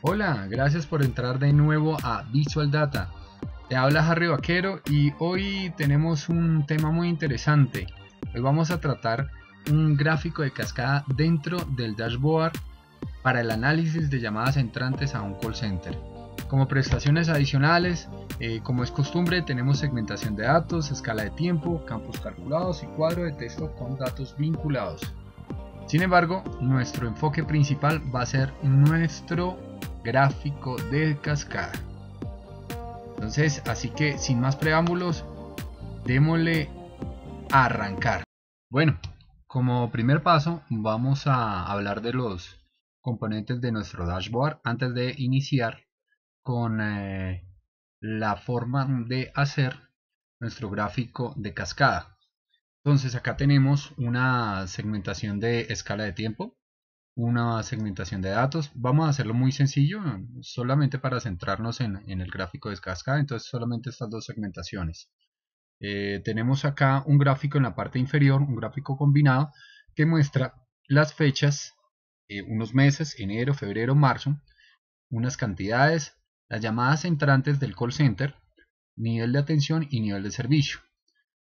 Hola, gracias por entrar de nuevo a Visual Data. Te habla Harry Vaquero y hoy tenemos un tema muy interesante. Hoy vamos a tratar un gráfico de cascada dentro del dashboard para el análisis de llamadas entrantes a un call center. Como prestaciones adicionales, eh, como es costumbre, tenemos segmentación de datos, escala de tiempo, campos calculados y cuadro de texto con datos vinculados. Sin embargo, nuestro enfoque principal va a ser nuestro gráfico de cascada. Entonces, así que sin más preámbulos, démosle a arrancar. Bueno, como primer paso vamos a hablar de los componentes de nuestro dashboard antes de iniciar con eh, la forma de hacer nuestro gráfico de cascada. Entonces acá tenemos una segmentación de escala de tiempo, una segmentación de datos. Vamos a hacerlo muy sencillo, solamente para centrarnos en, el gráfico de cascada, entonces solamente estas dos segmentaciones. Eh, tenemos acá un gráfico en la parte inferior, un gráfico combinado, que muestra las fechas, eh, unos meses, enero, febrero, marzo, unas cantidades, las llamadas entrantes del call center, nivel de atención y nivel de servicio.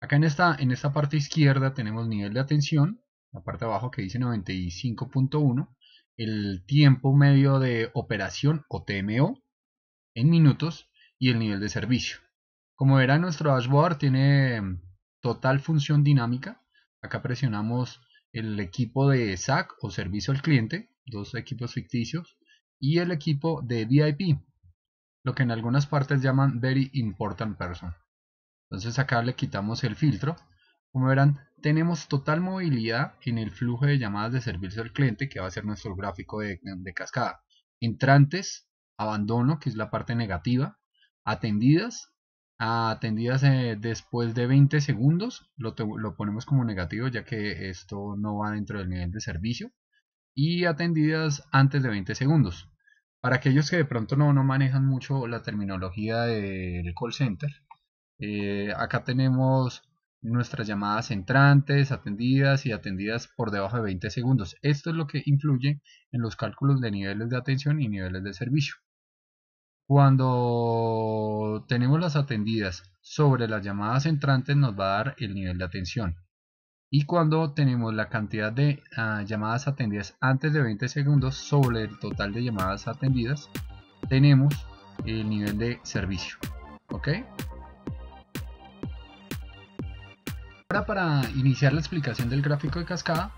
Acá en esta, en esta parte izquierda tenemos nivel de atención, la parte de abajo que dice 95.1, el tiempo medio de operación o TMO en minutos y el nivel de servicio. Como verán, nuestro dashboard tiene mm, total función dinámica. Acá presionamos el equipo de SAC o servicio al cliente, dos equipos ficticios, y el equipo de VIP, lo que en algunas partes llaman Very Important Person. Entonces acá le quitamos el filtro. Como verán, tenemos total movilidad en el flujo de llamadas de servicio al cliente, que va a ser nuestro gráfico de, cascada. Entrantes, abandono, que es la parte negativa, atendidas, atendidas eh, después de 20 segundos, lo, ponemos como negativo ya que esto no va dentro del nivel de servicio, y atendidas antes de 20 segundos. Para aquellos que de pronto no, no manejan mucho la terminología del call center, eh, acá tenemos nuestras llamadas entrantes, atendidas y atendidas por debajo de 20 segundos. Esto es lo que influye en los cálculos de niveles de atención y niveles de servicio. Cuando tenemos las atendidas sobre las llamadas entrantes nos va a dar el nivel de atención. Y cuando tenemos la cantidad de ah, llamadas atendidas antes de 20 segundos sobre el total de llamadas atendidas, tenemos el nivel de servicio. ¿Ok? Ahora para iniciar la explicación del gráfico de cascada,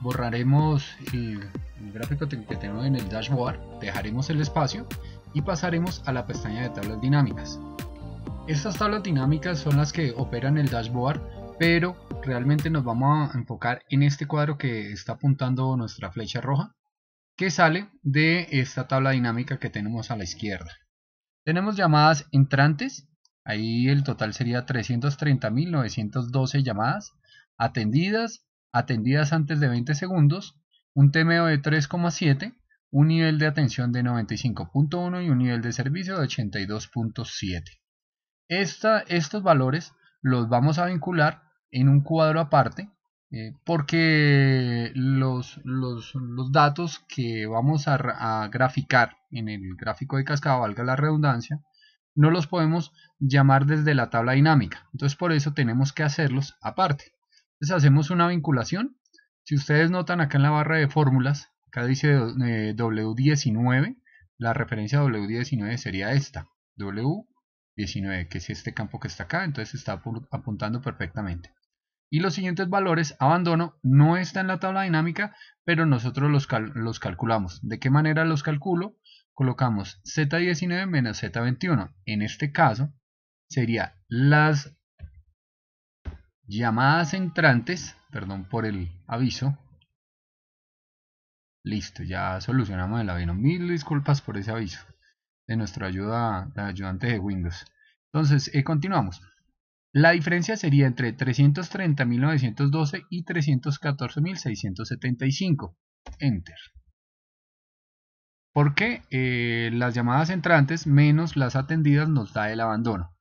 borraremos el, gráfico que tenemos en el dashboard, dejaremos el espacio y pasaremos a la pestaña de tablas dinámicas. Estas tablas dinámicas son las que operan el dashboard, pero realmente nos vamos a enfocar en este cuadro que está apuntando nuestra flecha roja, que sale de esta tabla dinámica que tenemos a la izquierda. Tenemos llamadas entrantes, Ahí el total sería 330.912 llamadas atendidas, atendidas antes de 20 segundos, un TMO de 3,7, un nivel de atención de 95.1 y un nivel de servicio de 82.7. Estos valores los vamos a vincular en un cuadro aparte eh, porque los, datos que vamos a, a graficar en el gráfico de cascada, valga la redundancia, no los podemos llamar desde la tabla dinámica. Entonces por eso tenemos que hacerlos aparte. Entonces hacemos una vinculación. Si ustedes notan acá en la barra de fórmulas, acá dice eh, W19, la referencia W19 sería esta, W19, que es este campo que está acá, entonces está apuntando perfectamente. Y los siguientes valores, abandono, no está en la tabla dinámica, pero nosotros los, los calculamos. ¿De qué manera los calculo? colocamos Z19 menos Z21. En este caso, sería las llamadas entrantes, perdón por el aviso. Listo, ya solucionamos el aviso. Mil disculpas por ese aviso de nuestra ayuda, de ayudante de Windows. Entonces, eh, continuamos. La diferencia sería entre 330.912 y 314.675. Enter porque eh, las llamadas entrantes menos las atendidas nos da el abandono.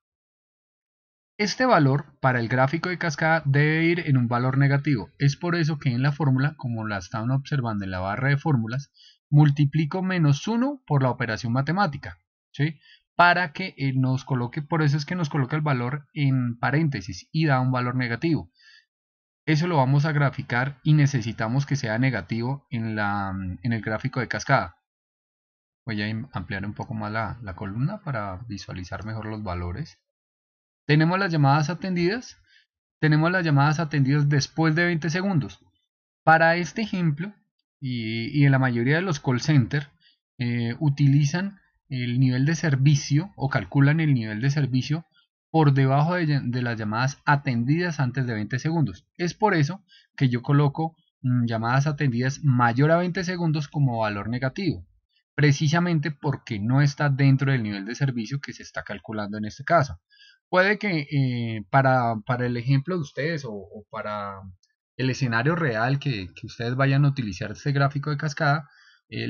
Este valor para el gráfico de cascada debe ir en un valor negativo. Es por eso que en la fórmula, como la están observando en la barra de fórmulas, multiplico menos 1 por la operación matemática. ¿sí? Para que eh, nos coloque, por eso es que nos coloca el valor en paréntesis y da un valor negativo. Eso lo vamos a graficar y necesitamos que sea negativo en, en el gráfico de cascada. Voy a ampliar un poco más la, columna para visualizar mejor los valores. Tenemos las llamadas atendidas. Tenemos las llamadas atendidas después de 20 segundos. Para este ejemplo, y, en la mayoría de los call centers, eh, utilizan el nivel de servicio o calculan el nivel de servicio por debajo de, las llamadas atendidas antes de 20 segundos. Es por eso que yo coloco mm, llamadas atendidas mayor a 20 segundos como valor negativo precisamente porque no está dentro del nivel de servicio que se está calculando en este caso. Puede que eh, para, el ejemplo de ustedes o, para el escenario real que, ustedes vayan a utilizar este gráfico de cascada, eh,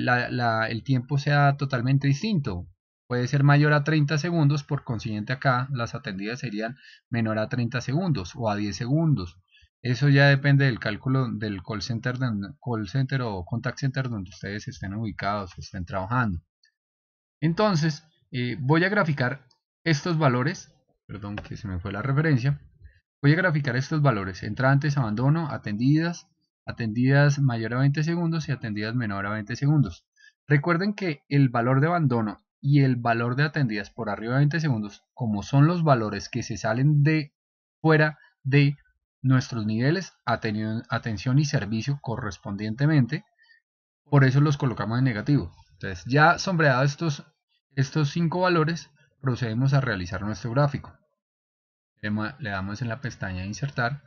el tiempo sea totalmente distinto. Puede ser mayor a 30 segundos, por consiguiente acá las atendidas serían menor a 30 segundos o a 10 segundos eso ya depende del cálculo del call center, call center o contact center donde ustedes estén ubicados estén trabajando. Entonces, eh, voy a graficar estos valores, perdón que se me fue la referencia, voy a graficar estos valores, entrantes, abandono, atendidas, atendidas mayor a 20 segundos y atendidas menor a 20 segundos. Recuerden que el valor de abandono y el valor de atendidas por arriba de 20 segundos, como son los valores que se salen de fuera de nuestros niveles, atención y servicio correspondientemente. Por eso los colocamos en negativo. Entonces, ya sombreados estos, estos cinco valores, procedemos a realizar nuestro gráfico. Le damos en la pestaña Insertar.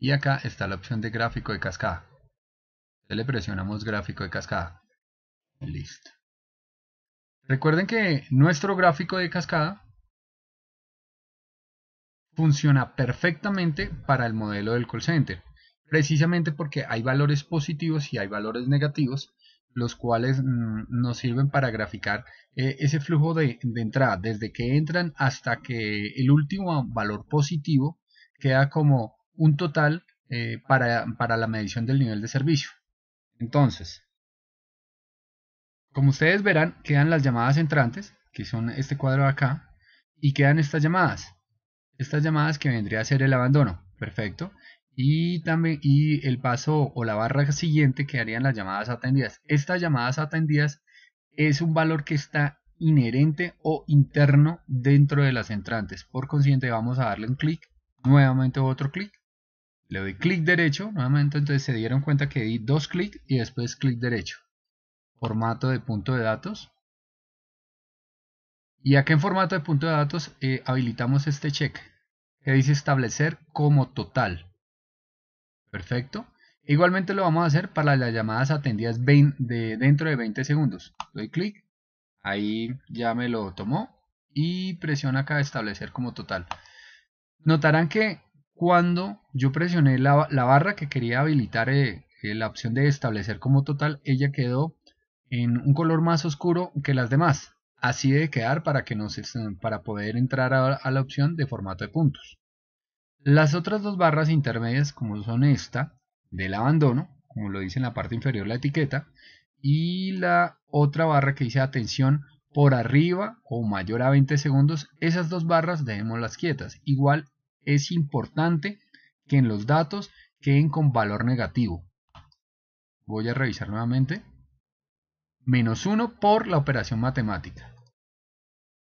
Y acá está la opción de gráfico de cascada. le presionamos gráfico de cascada. Listo. Recuerden que nuestro gráfico de cascada funciona perfectamente para el modelo del call center, precisamente porque hay valores positivos y hay valores negativos, los cuales mm, nos sirven para graficar eh, ese flujo de, entrada, desde que entran hasta que el último valor positivo queda como un total eh, para, para la medición del nivel de servicio. Entonces, como ustedes verán, quedan las llamadas entrantes, que son este cuadro de acá, y quedan estas llamadas. Estas llamadas que vendría a ser el abandono, perfecto. Y también y el paso o la barra siguiente quedarían las llamadas atendidas. Estas llamadas atendidas es un valor que está inherente o interno dentro de las entrantes. Por consiguiente vamos a darle un clic, nuevamente otro clic, le doy clic derecho, nuevamente entonces se dieron cuenta que di dos clics y después clic derecho. Formato de punto de datos, y acá en formato de punto de datos eh, habilitamos este check que dice establecer como total. Perfecto. igualmente lo vamos a hacer para las llamadas atendidas de, dentro de 20 segundos. Doy clic. Ahí ya me lo tomó. Y presiona acá establecer como total. Notarán que cuando yo presioné la, barra que quería habilitar eh, eh, la opción de establecer como total, ella quedó en un color más oscuro que las demás. Así debe quedar para, que nos, para poder entrar a, la opción de formato de puntos. Las otras dos barras intermedias, como son esta, del abandono, como lo dice en la parte inferior la etiqueta, y la otra barra que dice atención por arriba o mayor a 20 segundos, esas dos barras dejémoslas quietas. Igual es importante que en los datos queden con valor negativo. Voy a revisar nuevamente menos 1 por la operación matemática.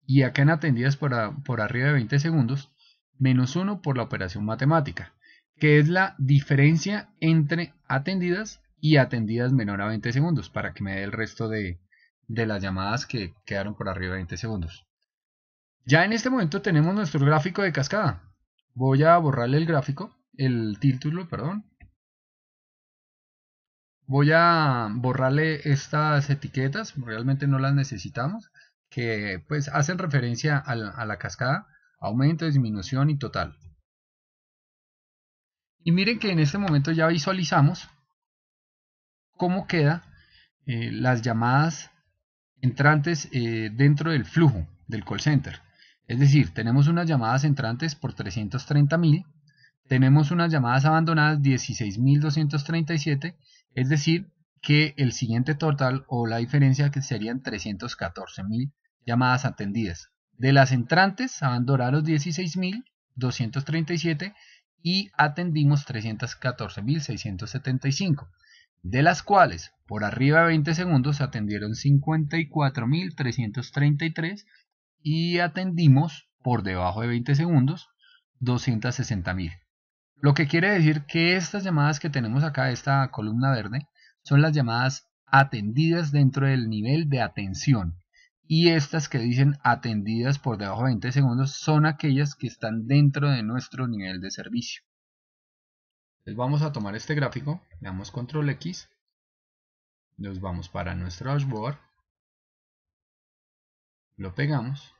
Y acá en atendidas por, por arriba de 20 segundos, menos 1 por la operación matemática, que es la diferencia entre atendidas y atendidas menor a 20 segundos, para que me dé el resto de, de las llamadas que quedaron por arriba de 20 segundos. Ya en este momento tenemos nuestro gráfico de cascada. Voy a borrarle el gráfico, el título, perdón, voy a borrarle estas etiquetas, realmente no las necesitamos, que pues hacen referencia a la, cascada, aumento, disminución y total. Y miren que en este momento ya visualizamos cómo quedan eh, las llamadas entrantes eh, dentro del flujo del call center. Es decir, tenemos unas llamadas entrantes por 330.000, tenemos unas llamadas abandonadas 16.237 es decir, que el siguiente total o la diferencia que serían 314.000 llamadas atendidas. De las entrantes abandonaron 16.237 y atendimos 314.675, de las cuales por arriba de 20 segundos atendieron 54.333 y atendimos por debajo de 20 segundos 260.000. Lo que quiere decir que estas llamadas que tenemos acá, esta columna verde, son las llamadas atendidas dentro del nivel de atención. Y estas que dicen atendidas por debajo de 20 segundos son aquellas que están dentro de nuestro nivel de servicio. Entonces vamos a tomar este gráfico, le damos control X, nos vamos para nuestro dashboard, lo pegamos,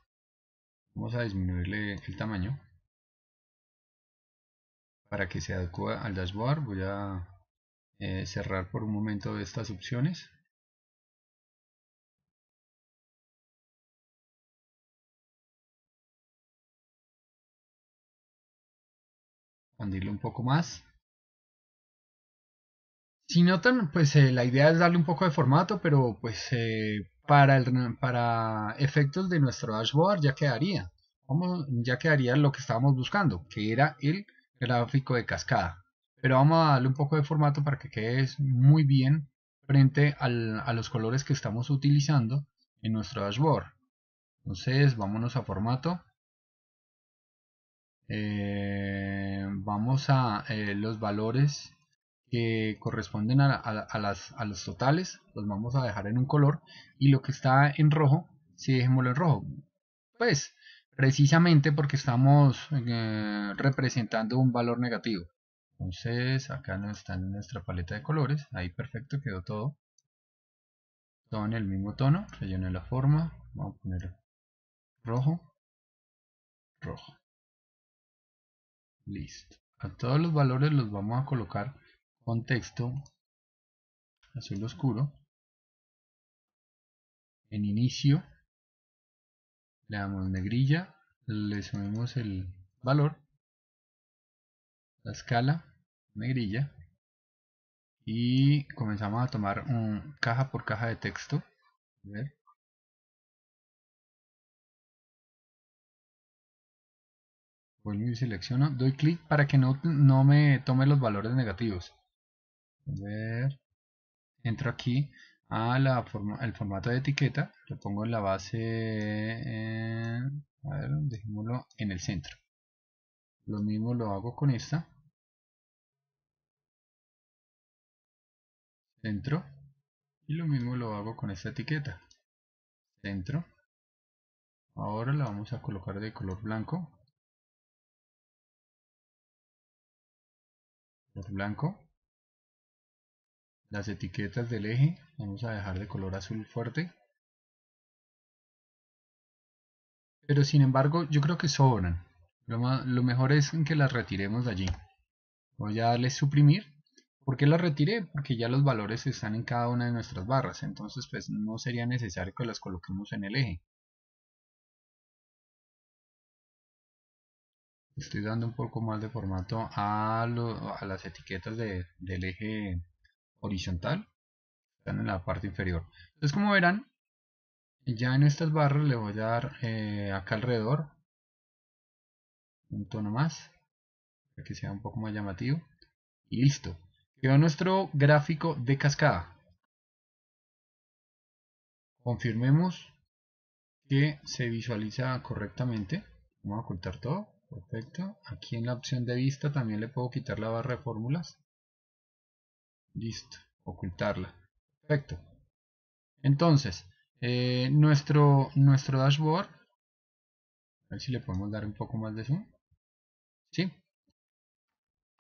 vamos a disminuirle el tamaño, para que se adecue al dashboard voy a eh, cerrar por un momento estas opciones expandirlo un poco más si notan pues eh, la idea es darle un poco de formato pero pues eh, para, el, para efectos de nuestro dashboard ya quedaría ya quedaría lo que estábamos buscando que era el gráfico de cascada. Pero vamos a darle un poco de formato para que quede muy bien frente a los colores que estamos utilizando en nuestro dashboard. Entonces vámonos a formato. Eh, vamos a eh, los valores que corresponden a, las, a los totales, los vamos a dejar en un color y lo que está en rojo, si dejémoslo en rojo. Pues precisamente porque estamos eh, representando un valor negativo. Entonces acá no está en nuestra paleta de colores, ahí perfecto quedó todo. Todo en el mismo tono, rellené la forma, vamos a poner rojo, rojo. Listo. A todos los valores los vamos a colocar con texto azul oscuro. En inicio le damos negrilla, le sumemos el valor, la escala, negrilla, y comenzamos a tomar un, caja por caja de texto. A Vuelvo y selecciono, doy clic para que no, no me tome los valores negativos. A ver, entro aquí, a la forma, el formato de etiqueta, lo pongo en la base, en el centro. Lo mismo lo hago con esta. Centro. Y lo mismo lo hago con esta etiqueta. Centro. Ahora la vamos a colocar de color blanco. Color blanco las etiquetas del eje vamos a dejar de color azul fuerte pero sin embargo yo creo que sobran lo, lo mejor es que las retiremos de allí voy a darle suprimir ¿Por qué las retiré? Porque ya los valores están en cada una de nuestras barras, entonces pues no sería necesario que las coloquemos en el eje. Estoy dando un poco más de formato a, las etiquetas del eje horizontal están en la parte inferior entonces como verán ya en estas barras le voy a dar eh, acá alrededor un tono más para que sea un poco más llamativo y listo quedó nuestro gráfico de cascada confirmemos que se visualiza correctamente vamos a ocultar todo perfecto aquí en la opción de vista también le puedo quitar la barra de fórmulas Listo, ocultarla. Perfecto. Entonces, eh, nuestro, nuestro dashboard, a ver si le podemos dar un poco más de zoom. Sí.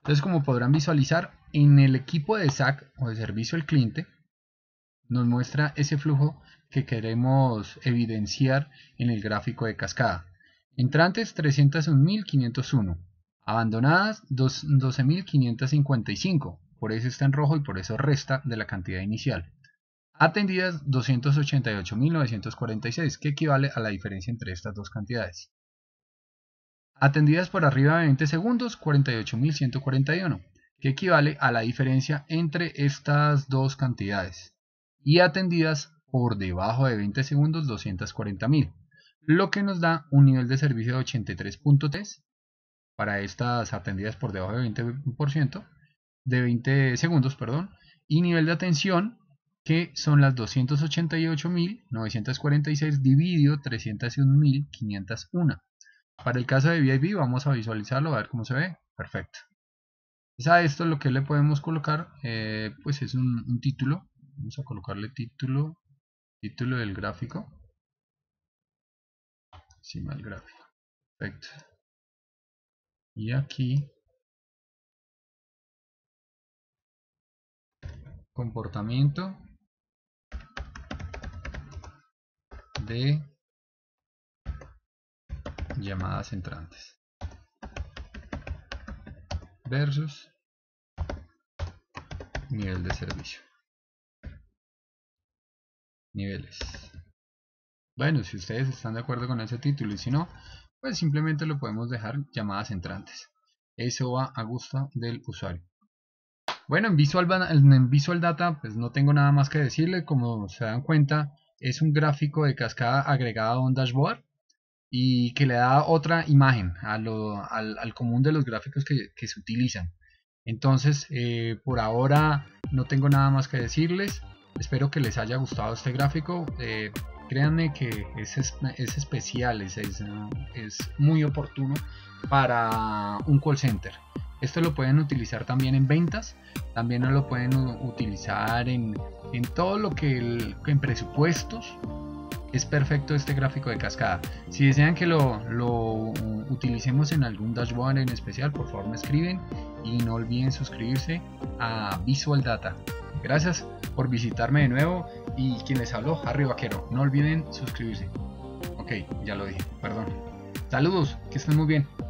Entonces, como podrán visualizar, en el equipo de SAC o de servicio al cliente, nos muestra ese flujo que queremos evidenciar en el gráfico de cascada. Entrantes 301.501, abandonadas 12.555, por eso está en rojo y por eso resta de la cantidad inicial. Atendidas 288.946, que equivale a la diferencia entre estas dos cantidades. Atendidas por arriba de 20 segundos, 48.141, que equivale a la diferencia entre estas dos cantidades. Y atendidas por debajo de 20 segundos, 240.000, lo que nos da un nivel de servicio de 83.3 para estas atendidas por debajo de 20% de 20 segundos, perdón, y nivel de atención que son las 288.946 dividido 301.501. Para el caso de VIP vamos a visualizarlo, a ver cómo se ve. Perfecto. Es pues a esto lo que le podemos colocar, eh, pues es un, un, título. Vamos a colocarle título, título del gráfico. Encima del gráfico. Perfecto. Y aquí comportamiento de llamadas entrantes versus nivel de servicio niveles bueno si ustedes están de acuerdo con ese título y si no pues simplemente lo podemos dejar llamadas entrantes eso va a gusto del usuario bueno, en Visual, en Visual Data pues no tengo nada más que decirle, como se dan cuenta, es un gráfico de cascada agregado a un dashboard y que le da otra imagen al, común de los gráficos que, se utilizan. Entonces, eh, por ahora no tengo nada más que decirles. Espero que les haya gustado este gráfico. Eh, créanme que es, especial, es muy oportuno para un call center. Esto lo pueden utilizar también en ventas, también lo pueden utilizar en, en todo lo que en presupuestos. Es perfecto este gráfico de cascada. Si desean que lo, lo utilicemos en algún dashboard en especial, por favor me escriben y no olviden suscribirse a Visual Data. Gracias por visitarme de nuevo y quien les habló, Harry Vaquero. No olviden suscribirse. Ok, ya lo dije, perdón. Saludos, que estén muy bien.